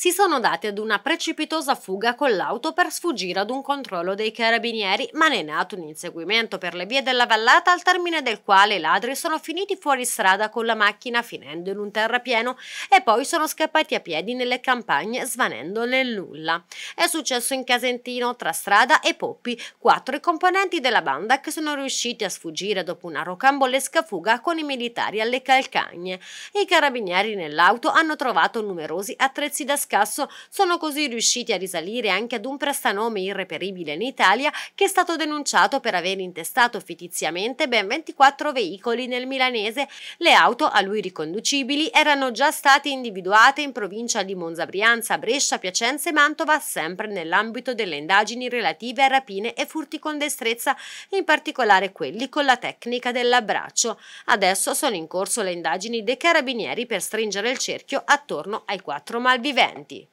si sono dati ad una precipitosa fuga con l'auto per sfuggire ad un controllo dei carabinieri, ma ne è nato un inseguimento per le vie della vallata al termine del quale i ladri sono finiti fuori strada con la macchina finendo in un terrapieno e poi sono scappati a piedi nelle campagne svanendo nel nulla. È successo in Casentino tra Strada e Poppi, quattro i componenti della banda che sono riusciti a sfuggire dopo una rocambolesca fuga con i militari alle calcagne. I carabinieri nell'auto hanno trovato numerosi attrezzi da scoprire scasso sono così riusciti a risalire anche ad un prestanome irreperibile in Italia che è stato denunciato per aver intestato fittiziamente ben 24 veicoli nel milanese. Le auto a lui riconducibili erano già state individuate in provincia di Monza Brianza, Brescia, Piacenza e Mantova sempre nell'ambito delle indagini relative a rapine e furti con destrezza, in particolare quelli con la tecnica dell'abbraccio. Adesso sono in corso le indagini dei carabinieri per stringere il cerchio attorno ai quattro malviventi. 产地。